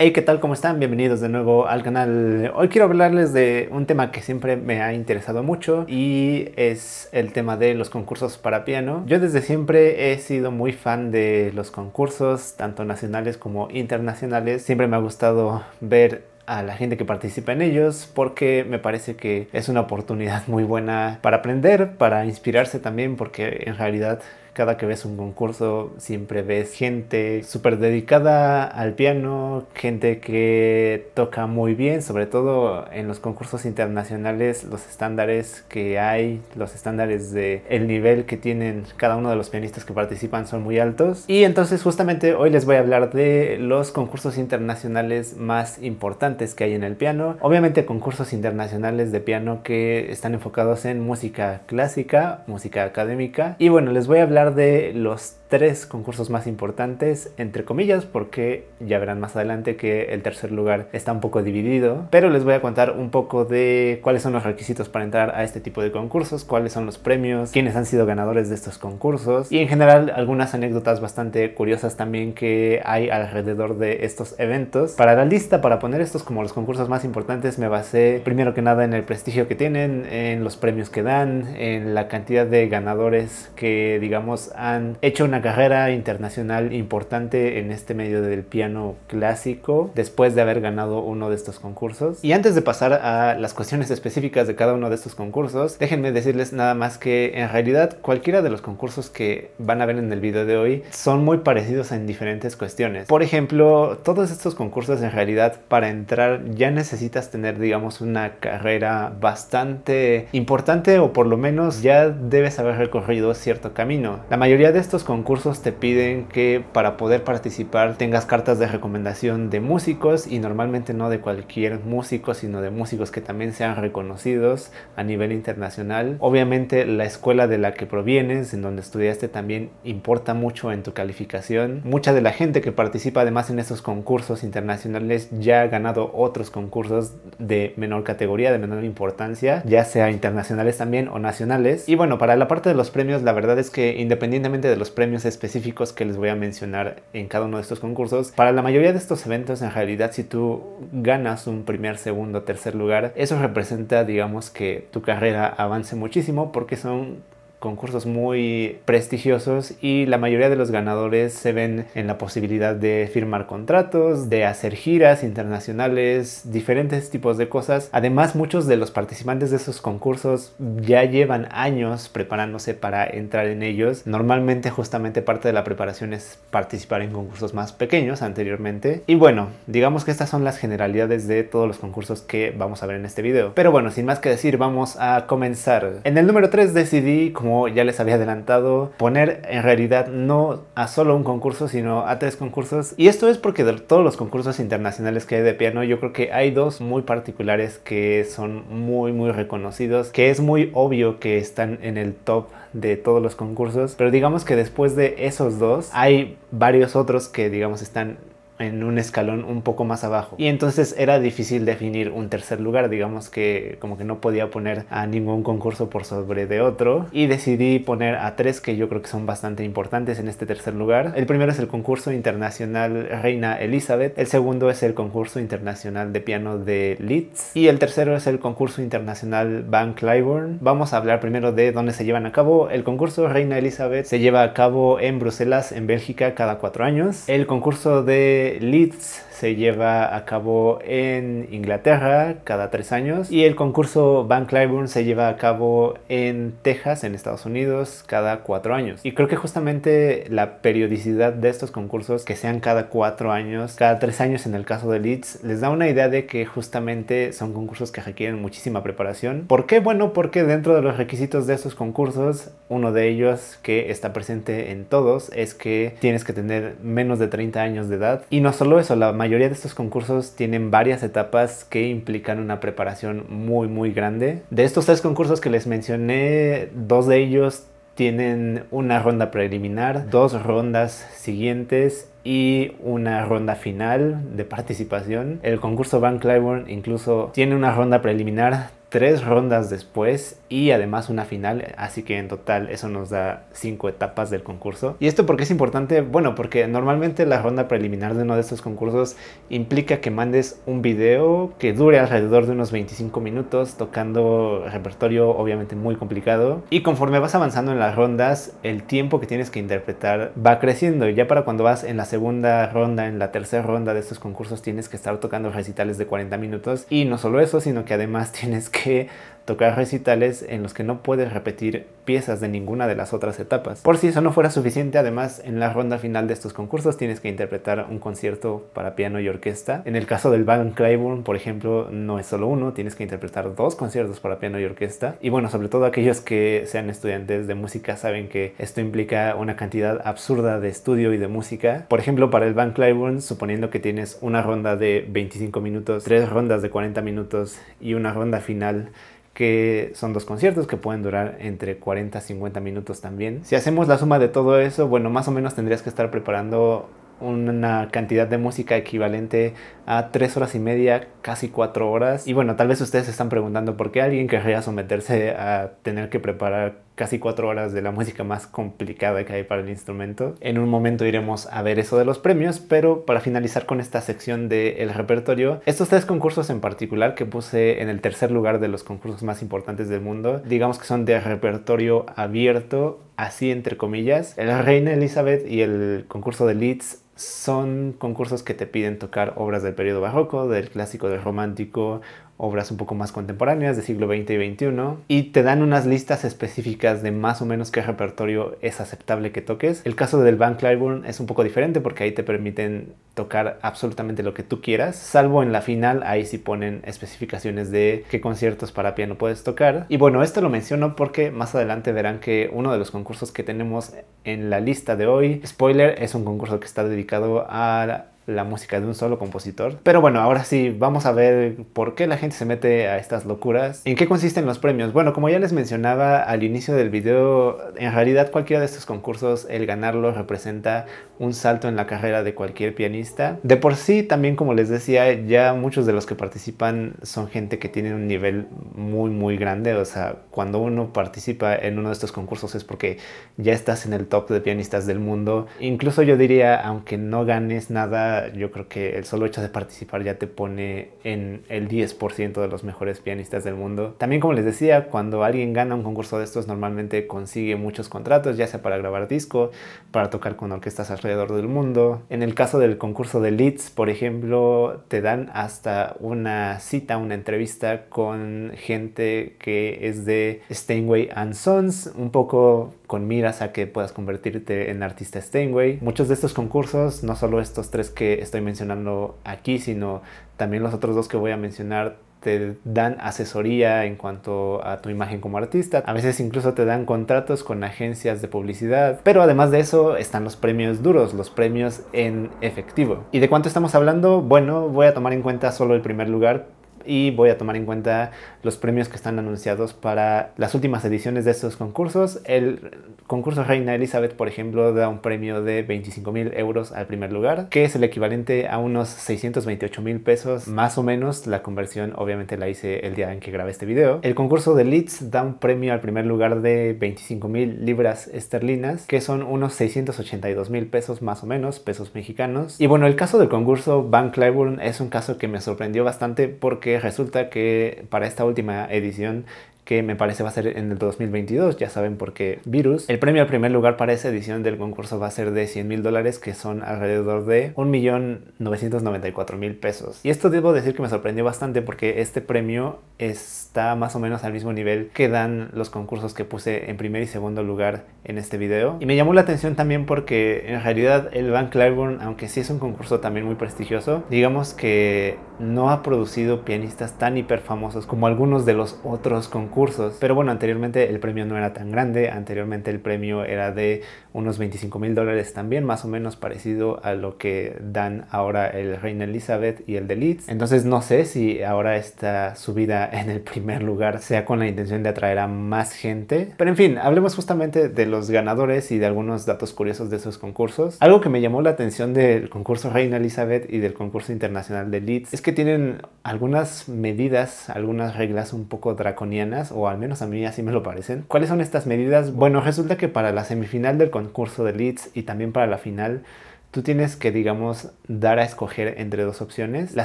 Hey, ¿qué tal? ¿Cómo están? Bienvenidos de nuevo al canal. Hoy quiero hablarles de un tema que siempre me ha interesado mucho y es el tema de los concursos para piano. Yo desde siempre he sido muy fan de los concursos, tanto nacionales como internacionales. Siempre me ha gustado ver a la gente que participa en ellos porque me parece que es una oportunidad muy buena para aprender, para inspirarse también porque en realidad cada que ves un concurso siempre ves gente súper dedicada al piano, gente que toca muy bien, sobre todo en los concursos internacionales, los estándares que hay, los estándares de el nivel que tienen cada uno de los pianistas que participan son muy altos. Y entonces justamente hoy les voy a hablar de los concursos internacionales más importantes que hay en el piano. Obviamente concursos internacionales de piano que están enfocados en música clásica, música académica. Y bueno, les voy a hablar de los tres concursos más importantes, entre comillas, porque ya verán más adelante que el tercer lugar está un poco dividido, pero les voy a contar un poco de cuáles son los requisitos para entrar a este tipo de concursos, cuáles son los premios, quiénes han sido ganadores de estos concursos y en general algunas anécdotas bastante curiosas también que hay alrededor de estos eventos. Para la lista, para poner estos como los concursos más importantes, me basé primero que nada en el prestigio que tienen, en los premios que dan, en la cantidad de ganadores que digamos han hecho una carrera internacional importante en este medio del piano clásico después de haber ganado uno de estos concursos. Y antes de pasar a las cuestiones específicas de cada uno de estos concursos, déjenme decirles nada más que en realidad cualquiera de los concursos que van a ver en el video de hoy son muy parecidos en diferentes cuestiones. Por ejemplo, todos estos concursos en realidad para entrar ya necesitas tener digamos una carrera bastante importante o por lo menos ya debes haber recorrido cierto camino. La mayoría de estos concursos te piden que para poder participar tengas cartas de recomendación de músicos y normalmente no de cualquier músico, sino de músicos que también sean reconocidos a nivel internacional. Obviamente la escuela de la que provienes, en donde estudiaste también importa mucho en tu calificación. Mucha de la gente que participa además en estos concursos internacionales ya ha ganado otros concursos de menor categoría, de menor importancia, ya sea internacionales también o nacionales. Y bueno, para la parte de los premios la verdad es que independientemente de los premios específicos que les voy a mencionar en cada uno de estos concursos, para la mayoría de estos eventos en realidad si tú ganas un primer, segundo, tercer lugar, eso representa digamos que tu carrera avance muchísimo porque son concursos muy prestigiosos y la mayoría de los ganadores se ven en la posibilidad de firmar contratos, de hacer giras internacionales, diferentes tipos de cosas. Además, muchos de los participantes de esos concursos ya llevan años preparándose para entrar en ellos. Normalmente justamente parte de la preparación es participar en concursos más pequeños anteriormente. Y bueno, digamos que estas son las generalidades de todos los concursos que vamos a ver en este video. Pero bueno, sin más que decir, vamos a comenzar. En el número 3 decidí como ya les había adelantado, poner en realidad no a solo un concurso, sino a tres concursos. Y esto es porque de todos los concursos internacionales que hay de piano, yo creo que hay dos muy particulares que son muy, muy reconocidos, que es muy obvio que están en el top de todos los concursos. Pero digamos que después de esos dos, hay varios otros que, digamos, están en un escalón un poco más abajo. Y entonces era difícil definir un tercer lugar, digamos que como que no podía poner a ningún concurso por sobre de otro. Y decidí poner a tres que yo creo que son bastante importantes en este tercer lugar. El primero es el concurso internacional Reina Elizabeth, el segundo es el concurso internacional de piano de Leeds y el tercero es el concurso internacional Van Cliburn. Vamos a hablar primero de dónde se llevan a cabo. El concurso Reina Elizabeth se lleva a cabo en Bruselas, en Bélgica, cada cuatro años. El concurso de leads se lleva a cabo en Inglaterra cada tres años y el concurso Van Cliburn se lleva a cabo en Texas, en Estados Unidos, cada cuatro años. Y creo que justamente la periodicidad de estos concursos, que sean cada cuatro años, cada tres años en el caso de Leeds, les da una idea de que justamente son concursos que requieren muchísima preparación. ¿Por qué? Bueno, porque dentro de los requisitos de estos concursos, uno de ellos que está presente en todos es que tienes que tener menos de 30 años de edad. Y no solo eso, la mayoría mayoría de estos concursos tienen varias etapas que implican una preparación muy muy grande. De estos tres concursos que les mencioné, dos de ellos tienen una ronda preliminar, dos rondas siguientes y una ronda final de participación. El concurso Van Cliburn incluso tiene una ronda preliminar tres rondas después y además una final, así que en total eso nos da cinco etapas del concurso. ¿Y esto qué es importante? Bueno, porque normalmente la ronda preliminar de uno de estos concursos implica que mandes un video que dure alrededor de unos 25 minutos tocando repertorio obviamente muy complicado y conforme vas avanzando en las rondas el tiempo que tienes que interpretar va creciendo y ya para cuando vas en la segunda ronda, en la tercera ronda de estos concursos tienes que estar tocando recitales de 40 minutos y no solo eso, sino que además tienes que que tocar recitales en los que no puedes repetir piezas de ninguna de las otras etapas. Por si eso no fuera suficiente, además en la ronda final de estos concursos tienes que interpretar un concierto para piano y orquesta. En el caso del Van Claiborne, por ejemplo, no es solo uno, tienes que interpretar dos conciertos para piano y orquesta. Y bueno, sobre todo aquellos que sean estudiantes de música saben que esto implica una cantidad absurda de estudio y de música. Por ejemplo, para el Van Claiborne, suponiendo que tienes una ronda de 25 minutos, tres rondas de 40 minutos y una ronda final, que son dos conciertos que pueden durar entre 40 y 50 minutos también. Si hacemos la suma de todo eso, bueno, más o menos tendrías que estar preparando una cantidad de música equivalente a tres horas y media, casi cuatro horas. Y bueno, tal vez ustedes se están preguntando por qué alguien querría someterse a tener que preparar casi cuatro horas de la música más complicada que hay para el instrumento. En un momento iremos a ver eso de los premios, pero para finalizar con esta sección del repertorio, estos tres concursos en particular que puse en el tercer lugar de los concursos más importantes del mundo, digamos que son de repertorio abierto, así entre comillas. El Reina Elizabeth y el concurso de Leeds son concursos que te piden tocar obras del periodo barroco, del clásico, del romántico, obras un poco más contemporáneas del siglo XX y XXI, y te dan unas listas específicas de más o menos qué repertorio es aceptable que toques. El caso del Van Cliburn es un poco diferente porque ahí te permiten tocar absolutamente lo que tú quieras, salvo en la final, ahí sí ponen especificaciones de qué conciertos para piano puedes tocar. Y bueno, esto lo menciono porque más adelante verán que uno de los concursos que tenemos en la lista de hoy, spoiler, es un concurso que está dedicado dedicado a la música de un solo compositor. Pero bueno, ahora sí, vamos a ver por qué la gente se mete a estas locuras. ¿En qué consisten los premios? Bueno, como ya les mencionaba al inicio del video, en realidad cualquiera de estos concursos, el ganarlo representa un salto en la carrera de cualquier pianista. De por sí, también como les decía, ya muchos de los que participan son gente que tiene un nivel muy, muy grande. O sea, cuando uno participa en uno de estos concursos es porque ya estás en el top de pianistas del mundo. Incluso yo diría, aunque no ganes nada, yo creo que el solo hecho de participar ya te pone en el 10% de los mejores pianistas del mundo. También como les decía, cuando alguien gana un concurso de estos normalmente consigue muchos contratos, ya sea para grabar disco, para tocar con orquestas alrededor del mundo. En el caso del concurso de Leeds, por ejemplo, te dan hasta una cita, una entrevista con gente que es de Steinway and Sons, un poco con miras a que puedas convertirte en artista Steinway. Muchos de estos concursos, no solo estos tres que estoy mencionando aquí, sino también los otros dos que voy a mencionar te dan asesoría en cuanto a tu imagen como artista. A veces incluso te dan contratos con agencias de publicidad. Pero además de eso están los premios duros, los premios en efectivo. ¿Y de cuánto estamos hablando? Bueno, voy a tomar en cuenta solo el primer lugar y voy a tomar en cuenta los premios que están anunciados para las últimas ediciones de estos concursos. El concurso Reina Elizabeth, por ejemplo, da un premio de 25 mil euros al primer lugar, que es el equivalente a unos 628 mil pesos, más o menos. La conversión obviamente la hice el día en que grabé este video. El concurso de Leeds da un premio al primer lugar de 25 mil libras esterlinas, que son unos 682 mil pesos más o menos, pesos mexicanos. Y bueno, el caso del concurso Van Cliburn es un caso que me sorprendió bastante porque resulta que para esta última edición que me parece va a ser en el 2022, ya saben por qué virus. El premio al primer lugar para esa edición del concurso va a ser de 100 mil dólares, que son alrededor de 1.994.000 pesos. Y esto debo decir que me sorprendió bastante porque este premio está más o menos al mismo nivel que dan los concursos que puse en primer y segundo lugar en este video. Y me llamó la atención también porque en realidad el Van Cliburn, aunque sí es un concurso también muy prestigioso, digamos que no ha producido pianistas tan hiperfamosos como algunos de los otros concursos pero bueno, anteriormente el premio no era tan grande, anteriormente el premio era de unos 25 mil dólares también, más o menos parecido a lo que dan ahora el Reina Elizabeth y el de Leeds. Entonces no sé si ahora esta subida en el primer lugar sea con la intención de atraer a más gente. Pero en fin, hablemos justamente de los ganadores y de algunos datos curiosos de esos concursos. Algo que me llamó la atención del concurso Reina Elizabeth y del concurso internacional de Leeds es que tienen algunas medidas, algunas reglas un poco draconianas o al menos a mí así me lo parecen. ¿Cuáles son estas medidas? Bueno, resulta que para la semifinal del concurso de Leeds y también para la final, tú tienes que, digamos, dar a escoger entre dos opciones. La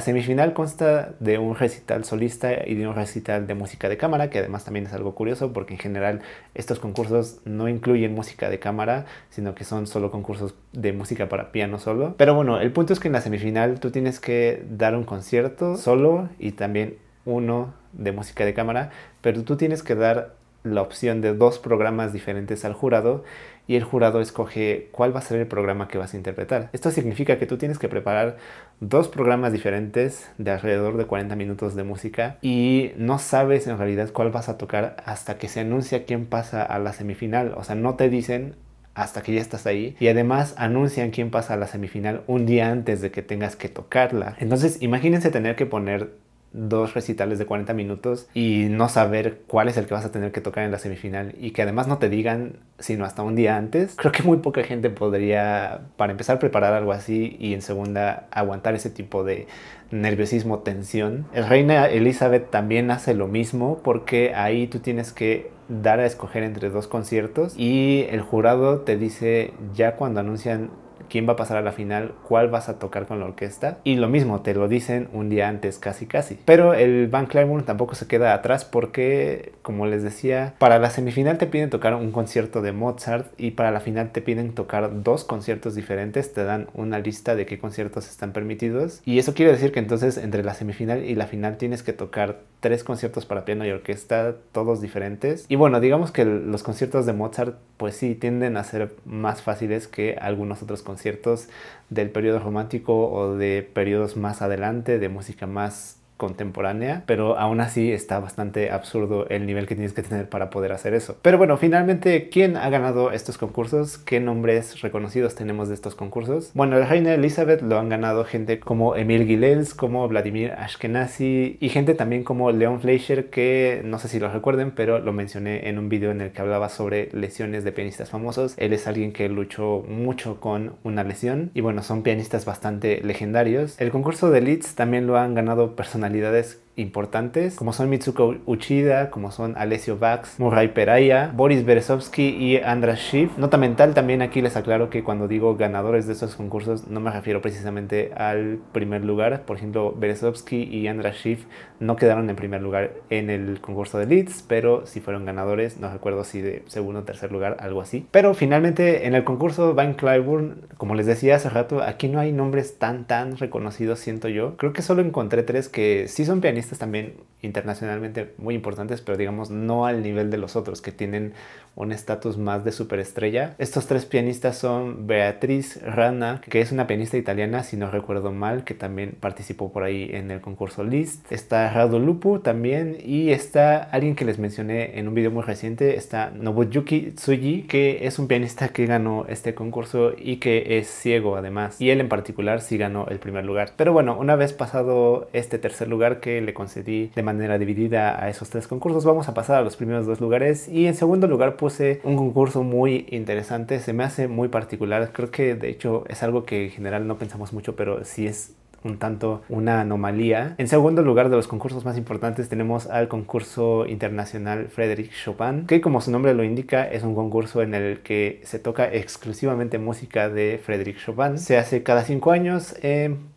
semifinal consta de un recital solista y de un recital de música de cámara, que además también es algo curioso porque en general estos concursos no incluyen música de cámara, sino que son solo concursos de música para piano solo. Pero bueno, el punto es que en la semifinal tú tienes que dar un concierto solo y también uno de música de cámara, pero tú tienes que dar la opción de dos programas diferentes al jurado y el jurado escoge cuál va a ser el programa que vas a interpretar. Esto significa que tú tienes que preparar dos programas diferentes de alrededor de 40 minutos de música y no sabes en realidad cuál vas a tocar hasta que se anuncia quién pasa a la semifinal. O sea, no te dicen hasta que ya estás ahí y además anuncian quién pasa a la semifinal un día antes de que tengas que tocarla. Entonces imagínense tener que poner dos recitales de 40 minutos y no saber cuál es el que vas a tener que tocar en la semifinal y que además no te digan sino hasta un día antes, creo que muy poca gente podría, para empezar, preparar algo así y en segunda, aguantar ese tipo de nerviosismo, tensión. El reina Elizabeth también hace lo mismo porque ahí tú tienes que dar a escoger entre dos conciertos y el jurado te dice ya cuando anuncian quién va a pasar a la final, cuál vas a tocar con la orquesta. Y lo mismo, te lo dicen un día antes, casi casi. Pero el Van Cliburn tampoco se queda atrás porque, como les decía, para la semifinal te piden tocar un concierto de Mozart y para la final te piden tocar dos conciertos diferentes, te dan una lista de qué conciertos están permitidos. Y eso quiere decir que entonces entre la semifinal y la final tienes que tocar tres conciertos para piano y orquesta, todos diferentes. Y bueno, digamos que los conciertos de Mozart pues sí tienden a ser más fáciles que algunos otros conciertos del periodo romántico o de periodos más adelante, de música más contemporánea, pero aún así está bastante absurdo el nivel que tienes que tener para poder hacer eso. Pero bueno, finalmente, ¿quién ha ganado estos concursos? ¿Qué nombres reconocidos tenemos de estos concursos? Bueno, la reina Elizabeth lo han ganado gente como Emil Gilels, como Vladimir Ashkenazi y gente también como Leon Fleischer, que no sé si lo recuerden, pero lo mencioné en un video en el que hablaba sobre lesiones de pianistas famosos. Él es alguien que luchó mucho con una lesión y bueno, son pianistas bastante legendarios. El concurso de Leeds también lo han ganado personas personalidades importantes, como son Mitsuko Uchida, como son Alessio Bax, Murray Peraya, Boris Berezovsky y Andras Schiff. Nota mental, también aquí les aclaro que cuando digo ganadores de estos concursos no me refiero precisamente al primer lugar. Por ejemplo, Berezovsky y Andras Schiff no quedaron en primer lugar en el concurso de Leeds, pero si fueron ganadores, no recuerdo si de segundo o tercer lugar, algo así. Pero finalmente en el concurso Van Clyburn, como les decía hace rato, aquí no hay nombres tan tan reconocidos, siento yo. Creo que solo encontré tres que sí son pianistas también internacionalmente muy importantes, pero digamos no al nivel de los otros que tienen un estatus más de superestrella. Estos tres pianistas son Beatriz Rana, que es una pianista italiana, si no recuerdo mal, que también participó por ahí en el concurso List. Está Rado Lupu también y está alguien que les mencioné en un video muy reciente, está Nobuyuki Tsuji, que es un pianista que ganó este concurso y que es ciego además. Y él en particular sí ganó el primer lugar. Pero bueno, una vez pasado este tercer lugar que le concedí de manera dividida a esos tres concursos. Vamos a pasar a los primeros dos lugares y en segundo lugar puse un concurso muy interesante, se me hace muy particular, creo que de hecho es algo que en general no pensamos mucho, pero sí es un tanto una anomalía. En segundo lugar de los concursos más importantes tenemos al concurso internacional Frédéric Chopin, que como su nombre lo indica es un concurso en el que se toca exclusivamente música de Frédéric Chopin. Se hace cada cinco años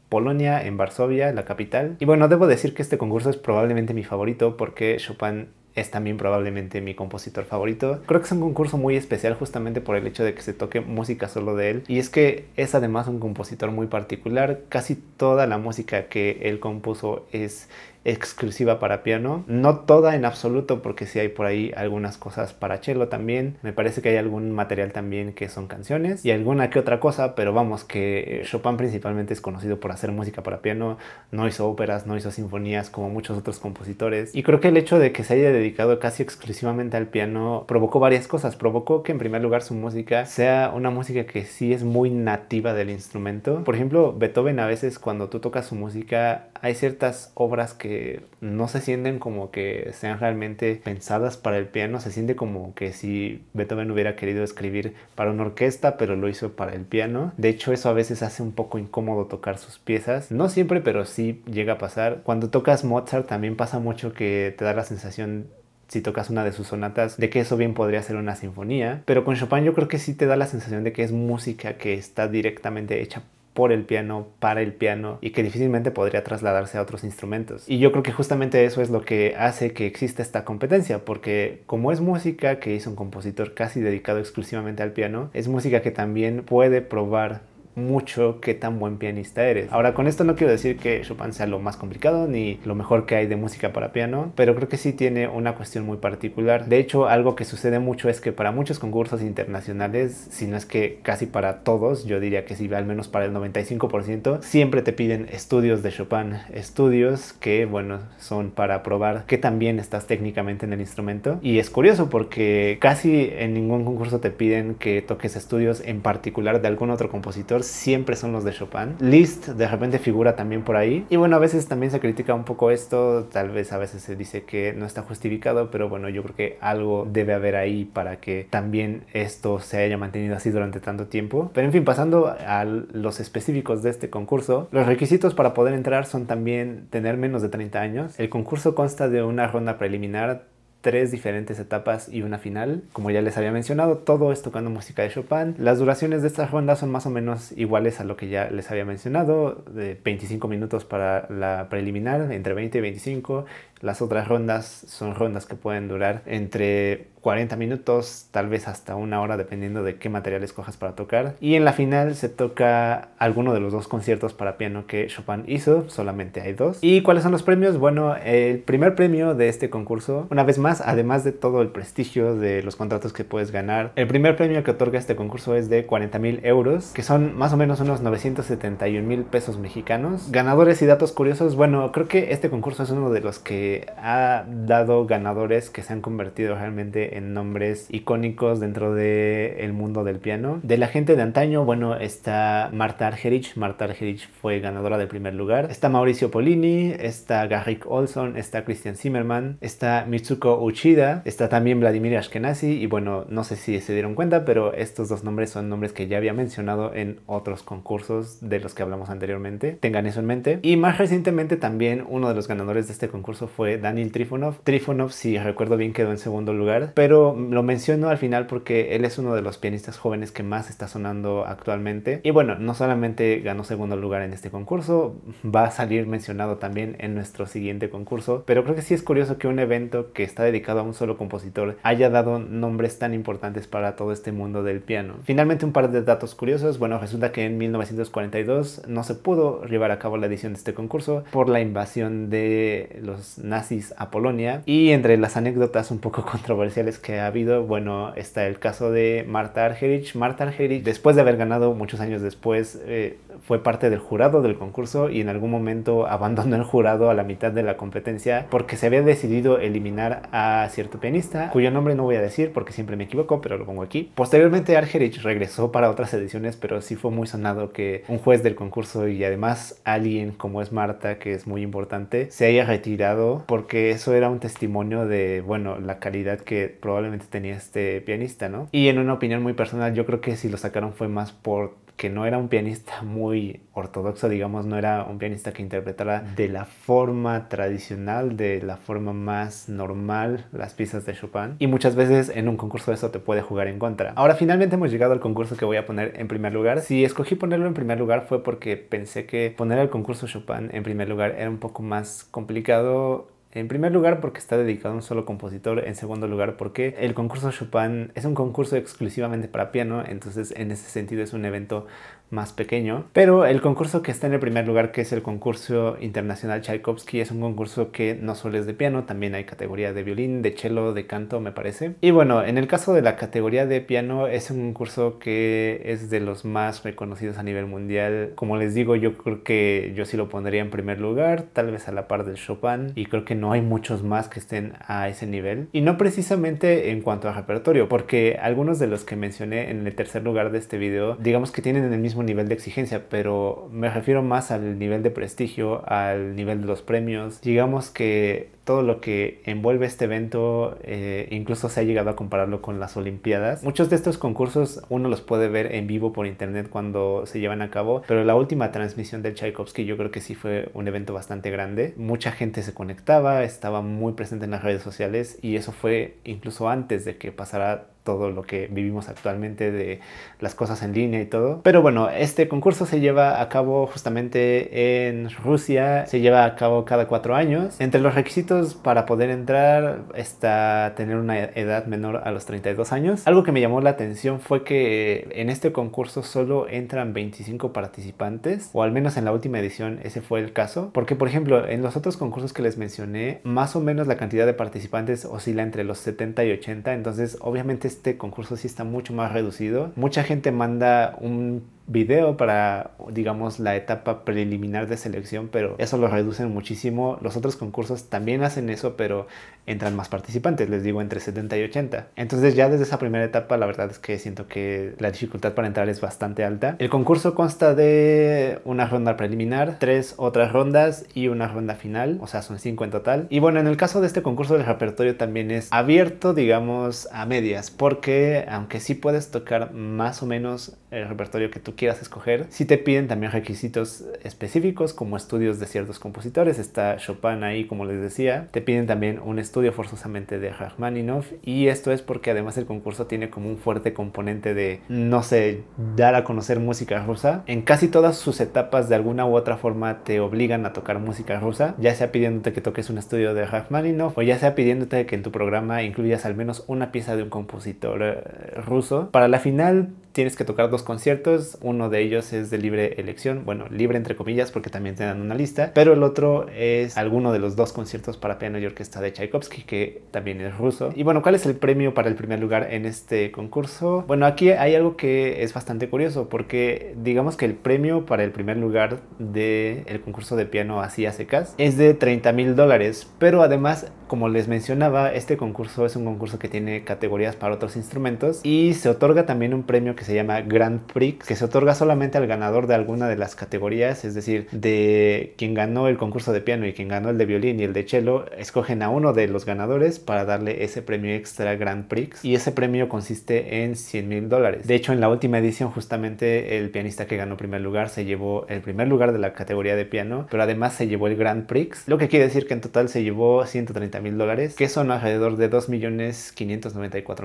Polonia, en Varsovia, la capital. Y bueno, debo decir que este concurso es probablemente mi favorito porque Chopin es también probablemente mi compositor favorito. Creo que es un concurso muy especial justamente por el hecho de que se toque música solo de él. Y es que es además un compositor muy particular. Casi toda la música que él compuso es exclusiva para piano. No toda en absoluto, porque sí hay por ahí algunas cosas para cello también. Me parece que hay algún material también que son canciones y alguna que otra cosa, pero vamos, que eh, Chopin principalmente es conocido por hacer música para piano. No hizo óperas, no hizo sinfonías como muchos otros compositores. Y creo que el hecho de que se haya dedicado casi exclusivamente al piano provocó varias cosas. Provocó que en primer lugar su música sea una música que sí es muy nativa del instrumento. Por ejemplo, Beethoven a veces cuando tú tocas su música hay ciertas obras que no se sienten como que sean realmente pensadas para el piano, se siente como que si Beethoven hubiera querido escribir para una orquesta, pero lo hizo para el piano. De hecho, eso a veces hace un poco incómodo tocar sus piezas. No siempre, pero sí llega a pasar. Cuando tocas Mozart también pasa mucho que te da la sensación si tocas una de sus sonatas, de que eso bien podría ser una sinfonía. Pero con Chopin yo creo que sí te da la sensación de que es música que está directamente hecha por el piano, para el piano y que difícilmente podría trasladarse a otros instrumentos. Y yo creo que justamente eso es lo que hace que exista esta competencia, porque como es música que hizo un compositor casi dedicado exclusivamente al piano, es música que también puede probar mucho qué tan buen pianista eres. Ahora, con esto no quiero decir que Chopin sea lo más complicado ni lo mejor que hay de música para piano, pero creo que sí tiene una cuestión muy particular. De hecho, algo que sucede mucho es que para muchos concursos internacionales, si no es que casi para todos, yo diría que sí, al menos para el 95%, siempre te piden estudios de Chopin, estudios que, bueno, son para probar que también estás técnicamente en el instrumento. Y es curioso porque casi en ningún concurso te piden que toques estudios en particular de algún otro compositor, siempre son los de Chopin. Liszt de repente figura también por ahí. Y bueno, a veces también se critica un poco esto, tal vez a veces se dice que no está justificado, pero bueno, yo creo que algo debe haber ahí para que también esto se haya mantenido así durante tanto tiempo. Pero en fin, pasando a los específicos de este concurso, los requisitos para poder entrar son también tener menos de 30 años. El concurso consta de una ronda preliminar tres diferentes etapas y una final. Como ya les había mencionado, todo es tocando música de Chopin. Las duraciones de estas rondas son más o menos iguales a lo que ya les había mencionado, de 25 minutos para la preliminar, entre 20 y 25. Las otras rondas son rondas que pueden durar entre 40 minutos, tal vez hasta una hora, dependiendo de qué material escojas para tocar. Y en la final se toca alguno de los dos conciertos para piano que Chopin hizo, solamente hay dos. ¿Y cuáles son los premios? Bueno, el primer premio de este concurso, una vez más, además de todo el prestigio de los contratos que puedes ganar. El primer premio que otorga este concurso es de 40 mil euros, que son más o menos unos 971 mil pesos mexicanos. Ganadores y datos curiosos, bueno, creo que este concurso es uno de los que ha dado ganadores que se han convertido realmente en nombres icónicos dentro del mundo del piano. De la gente de antaño, bueno, está Marta Argerich. Marta Argerich fue ganadora del primer lugar. Está Mauricio Polini, está Garrick Olson, está Christian Zimmerman, está Mitsuko Uchida, está también Vladimir Ashkenazi y bueno, no sé si se dieron cuenta, pero estos dos nombres son nombres que ya había mencionado en otros concursos de los que hablamos anteriormente. Tengan eso en mente. Y más recientemente también uno de los ganadores de este concurso fue Daniel Trifonov. Trifonov, si recuerdo bien, quedó en segundo lugar, pero lo menciono al final porque él es uno de los pianistas jóvenes que más está sonando actualmente. Y bueno, no solamente ganó segundo lugar en este concurso, va a salir mencionado también en nuestro siguiente concurso, pero creo que sí es curioso que un evento que está dedicado a un solo compositor haya dado nombres tan importantes para todo este mundo del piano. Finalmente un par de datos curiosos. Bueno, resulta que en 1942 no se pudo llevar a cabo la edición de este concurso por la invasión de los nazis a Polonia. Y entre las anécdotas un poco controversiales que ha habido, bueno, está el caso de Marta Argerich. Marta Argerich, después de haber ganado muchos años después, eh, fue parte del jurado del concurso y en algún momento abandonó el jurado a la mitad de la competencia porque se había decidido eliminar a cierto pianista, cuyo nombre no voy a decir porque siempre me equivoco, pero lo pongo aquí. Posteriormente Argerich regresó para otras ediciones, pero sí fue muy sonado que un juez del concurso y además alguien como es Marta, que es muy importante, se haya retirado porque eso era un testimonio de, bueno, la calidad que probablemente tenía este pianista, ¿no? Y en una opinión muy personal, yo creo que si lo sacaron fue más por que no era un pianista muy ortodoxo, digamos, no era un pianista que interpretara de la forma tradicional, de la forma más normal las piezas de Chopin. Y muchas veces en un concurso eso te puede jugar en contra. Ahora finalmente hemos llegado al concurso que voy a poner en primer lugar. Si escogí ponerlo en primer lugar fue porque pensé que poner el concurso Chopin en primer lugar era un poco más complicado en primer lugar, porque está dedicado a un solo compositor. En segundo lugar, porque el concurso Chopin es un concurso exclusivamente para piano, entonces en ese sentido es un evento más pequeño. Pero el concurso que está en el primer lugar, que es el concurso internacional Tchaikovsky, es un concurso que no solo es de piano, también hay categoría de violín, de cello, de canto, me parece. Y bueno, en el caso de la categoría de piano, es un concurso que es de los más reconocidos a nivel mundial. Como les digo, yo creo que yo sí lo pondría en primer lugar, tal vez a la par del Chopin, y creo que no hay muchos más que estén a ese nivel. Y no precisamente en cuanto a repertorio, porque algunos de los que mencioné en el tercer lugar de este video, digamos que tienen el mismo nivel de exigencia, pero me refiero más al nivel de prestigio, al nivel de los premios. Digamos que todo lo que envuelve este evento, eh, incluso se ha llegado a compararlo con las Olimpiadas. Muchos de estos concursos uno los puede ver en vivo por internet cuando se llevan a cabo, pero la última transmisión del Tchaikovsky yo creo que sí fue un evento bastante grande. Mucha gente se conectaba estaba muy presente en las redes sociales y eso fue incluso antes de que pasara todo lo que vivimos actualmente de las cosas en línea y todo. Pero bueno, este concurso se lleva a cabo justamente en Rusia, se lleva a cabo cada cuatro años. Entre los requisitos para poder entrar está tener una edad menor a los 32 años. Algo que me llamó la atención fue que en este concurso solo entran 25 participantes, o al menos en la última edición ese fue el caso, porque por ejemplo en los otros concursos que les mencioné, más o menos la cantidad de participantes oscila entre los 70 y 80, entonces obviamente este concurso sí está mucho más reducido. Mucha gente manda un video para, digamos, la etapa preliminar de selección, pero eso lo reducen muchísimo. Los otros concursos también hacen eso, pero entran más participantes, les digo, entre 70 y 80. Entonces ya desde esa primera etapa, la verdad es que siento que la dificultad para entrar es bastante alta. El concurso consta de una ronda preliminar, tres otras rondas y una ronda final, o sea, son cinco en total. Y bueno, en el caso de este concurso, el repertorio también es abierto, digamos, a medias, porque aunque sí puedes tocar más o menos el repertorio que tú quieras escoger. Si te piden también requisitos específicos como estudios de ciertos compositores, está Chopin ahí como les decía, te piden también un estudio forzosamente de Rachmaninoff y esto es porque además el concurso tiene como un fuerte componente de, no sé, dar a conocer música rusa. En casi todas sus etapas de alguna u otra forma te obligan a tocar música rusa, ya sea pidiéndote que toques un estudio de Rachmaninoff o ya sea pidiéndote que en tu programa incluyas al menos una pieza de un compositor eh, ruso. Para la final tienes que tocar dos conciertos, uno de ellos es de libre elección, bueno, libre entre comillas porque también te dan una lista, pero el otro es alguno de los dos conciertos para piano y orquesta de Tchaikovsky, que también es ruso. Y bueno, ¿cuál es el premio para el primer lugar en este concurso? Bueno, aquí hay algo que es bastante curioso porque digamos que el premio para el primer lugar del el concurso de piano así a secas es de 30 mil dólares, pero además, como les mencionaba, este concurso es un concurso que tiene categorías para otros instrumentos y se otorga también un premio que se llama Grand Prix, que se otorga solamente al ganador de alguna de las categorías, es decir, de quien ganó el concurso de piano y quien ganó el de violín y el de cello, escogen a uno de los ganadores para darle ese premio extra Grand Prix y ese premio consiste en 100 mil dólares. De hecho, en la última edición justamente el pianista que ganó primer lugar se llevó el primer lugar de la categoría de piano, pero además se llevó el Grand Prix, lo que quiere decir que en total se llevó 130 mil dólares, que son alrededor de millones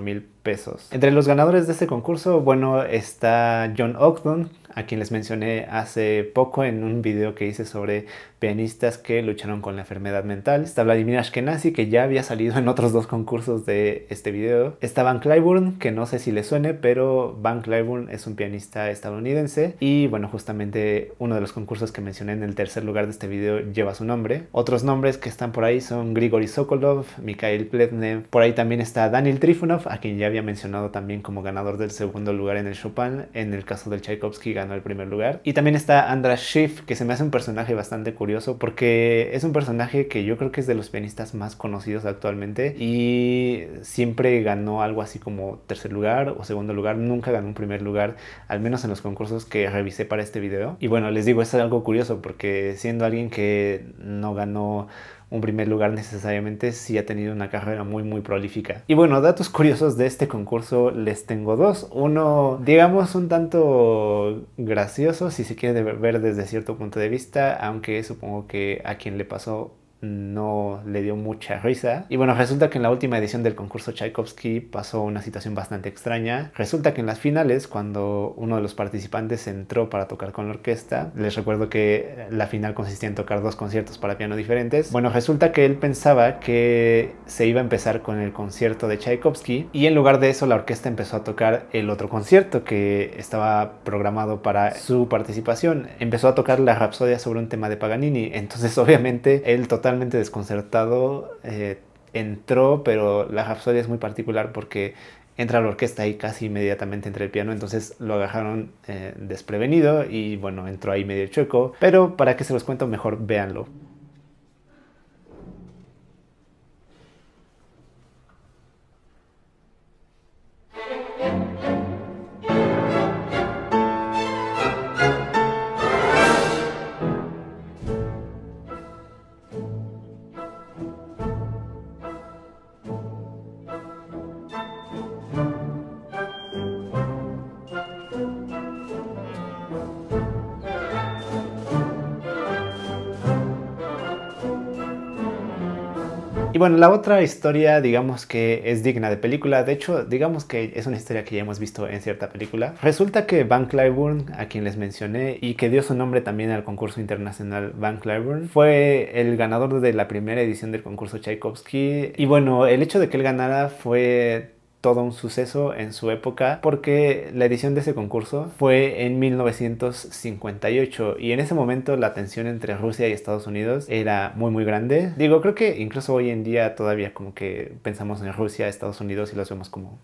mil pesos. Entre los ganadores de este concurso, bueno, está John Ogden, a quien les mencioné hace poco en un video que hice sobre pianistas que lucharon con la enfermedad mental. Está Vladimir Ashkenazi, que ya había salido en otros dos concursos de este video. Está Van Cliburn, que no sé si le suene, pero Van Cliburn es un pianista estadounidense. Y bueno, justamente uno de los concursos que mencioné en el tercer lugar de este video lleva su nombre. Otros nombres que están por ahí son Grigory Sokolov, Mikhail Pletnev. Por ahí también está Daniel Trifonov, a quien ya había mencionado también como ganador del segundo lugar en el Chopin, en el caso del Tchaikovsky ganó el primer lugar. Y también está Andras Schiff, que se me hace un personaje bastante curioso porque es un personaje que yo creo que es de los pianistas más conocidos actualmente y siempre ganó algo así como tercer lugar o segundo lugar, nunca ganó un primer lugar, al menos en los concursos que revisé para este video. Y bueno, les digo, es algo curioso porque siendo alguien que no ganó un primer lugar necesariamente si ha tenido una carrera muy muy prolífica. Y bueno, datos curiosos de este concurso les tengo dos. Uno, digamos, un tanto gracioso si se quiere ver desde cierto punto de vista, aunque supongo que a quien le pasó no le dio mucha risa. Y bueno, resulta que en la última edición del concurso Tchaikovsky pasó una situación bastante extraña. Resulta que en las finales, cuando uno de los participantes entró para tocar con la orquesta, les recuerdo que la final consistía en tocar dos conciertos para piano diferentes. Bueno, resulta que él pensaba que se iba a empezar con el concierto de Tchaikovsky y en lugar de eso la orquesta empezó a tocar el otro concierto que estaba programado para su participación. Empezó a tocar la rapsodia sobre un tema de Paganini, entonces obviamente él total desconcertado. Eh, entró, pero la Rapsodia es muy particular porque entra la orquesta ahí casi inmediatamente entre el piano, entonces lo agarraron eh, desprevenido y bueno, entró ahí medio chueco. Pero para que se los cuento, mejor véanlo. la otra historia, digamos que es digna de película, de hecho, digamos que es una historia que ya hemos visto en cierta película. Resulta que Van Cliburn, a quien les mencioné y que dio su nombre también al concurso internacional Van Cliburn, fue el ganador de la primera edición del concurso Tchaikovsky. Y bueno, el hecho de que él ganara fue todo un suceso en su época porque la edición de ese concurso fue en 1958 y en ese momento la tensión entre Rusia y Estados Unidos era muy muy grande. Digo, creo que incluso hoy en día todavía como que pensamos en Rusia, Estados Unidos y los vemos como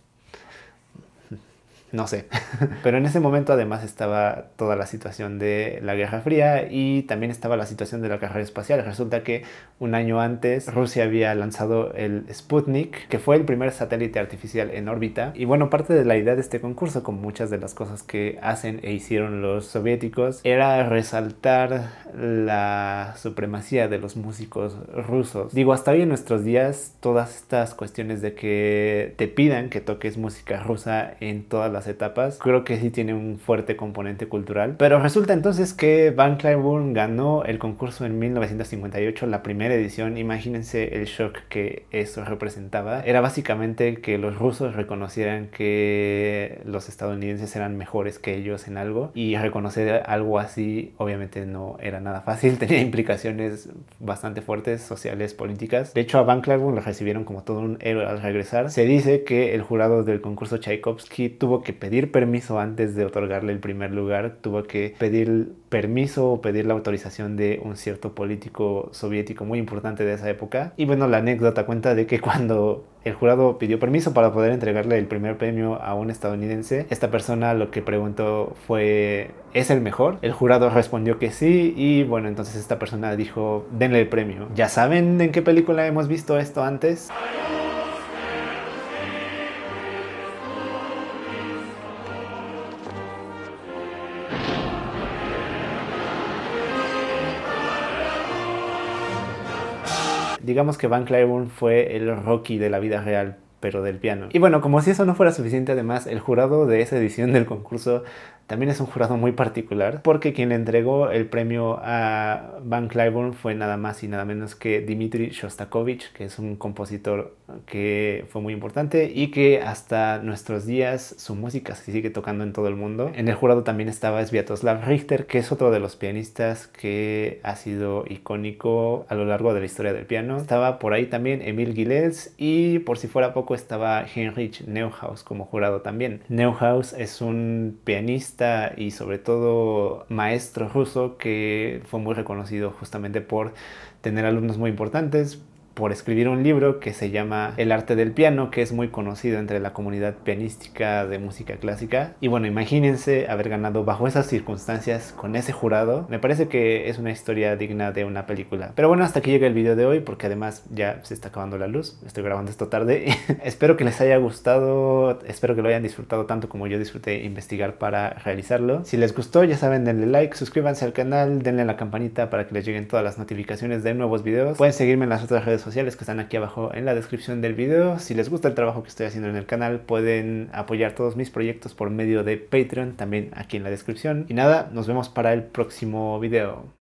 no sé. Pero en ese momento además estaba toda la situación de la Guerra Fría y también estaba la situación de la carrera espacial. Resulta que un año antes Rusia había lanzado el Sputnik, que fue el primer satélite artificial en órbita. Y bueno, parte de la idea de este concurso, como muchas de las cosas que hacen e hicieron los soviéticos, era resaltar la supremacía de los músicos rusos. Digo, hasta hoy en nuestros días todas estas cuestiones de que te pidan que toques música rusa en todas las etapas, creo que sí tiene un fuerte componente cultural. Pero resulta entonces que Van Cliburn ganó el concurso en 1958, la primera edición. Imagínense el shock que eso representaba. Era básicamente que los rusos reconocieran que los estadounidenses eran mejores que ellos en algo y reconocer algo así obviamente no era nada fácil, tenía implicaciones bastante fuertes sociales, políticas. De hecho a Van Cliburn lo recibieron como todo un héroe al regresar. Se dice que el jurado del concurso Tchaikovsky tuvo que que pedir permiso antes de otorgarle el primer lugar, tuvo que pedir permiso o pedir la autorización de un cierto político soviético muy importante de esa época. Y bueno, la anécdota cuenta de que cuando el jurado pidió permiso para poder entregarle el primer premio a un estadounidense. Esta persona lo que preguntó fue, ¿es el mejor? El jurado respondió que sí y bueno, entonces esta persona dijo, denle el premio. ¿Ya saben en qué película hemos visto esto antes? Digamos que Van Cliburn fue el Rocky de la vida real, pero del piano. Y bueno, como si eso no fuera suficiente, además, el jurado de esa edición del concurso también es un jurado muy particular porque quien le entregó el premio a Van Cliburn fue nada más y nada menos que Dmitri Shostakovich, que es un compositor que fue muy importante y que hasta nuestros días su música se sigue tocando en todo el mundo. En el jurado también estaba Sviatoslav Richter, que es otro de los pianistas que ha sido icónico a lo largo de la historia del piano. Estaba por ahí también Emil Gilels y por si fuera poco estaba Heinrich Neuhaus como jurado también. Neuhaus es un pianista y sobre todo maestro ruso que fue muy reconocido justamente por tener alumnos muy importantes, por escribir un libro que se llama El arte del piano, que es muy conocido entre la comunidad pianística de música clásica. Y bueno, imagínense haber ganado bajo esas circunstancias con ese jurado. Me parece que es una historia digna de una película. Pero bueno, hasta aquí llega el video de hoy porque además ya se está acabando la luz. Estoy grabando esto tarde. espero que les haya gustado, espero que lo hayan disfrutado tanto como yo disfruté investigar para realizarlo. Si les gustó, ya saben, denle like, suscríbanse al canal, denle a la campanita para que les lleguen todas las notificaciones de nuevos videos. Pueden seguirme en las otras redes sociales sociales que están aquí abajo en la descripción del video. Si les gusta el trabajo que estoy haciendo en el canal, pueden apoyar todos mis proyectos por medio de Patreon, también aquí en la descripción. Y nada, nos vemos para el próximo video.